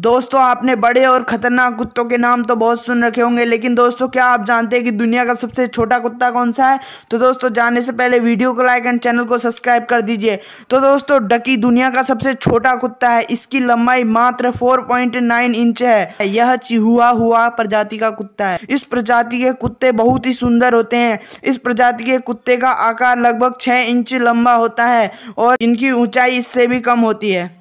दोस्तों आपने बड़े और ख़तरनाक कुत्तों के नाम तो बहुत सुन रखे होंगे लेकिन दोस्तों क्या आप जानते हैं कि दुनिया का सबसे छोटा कुत्ता कौन सा है तो दोस्तों जानने से पहले वीडियो को लाइक एंड चैनल को सब्सक्राइब कर दीजिए तो दोस्तों डकी दुनिया का सबसे छोटा कुत्ता है इसकी लंबाई मात्र 4.9 इंच है यह चिहुआ हुआ प्रजाति का कुत्ता है इस प्रजाति के कुत्ते बहुत ही सुंदर होते हैं इस प्रजाति के कुत्ते का आकार लगभग छह इंच लंबा होता है और इनकी ऊंचाई इससे भी कम होती है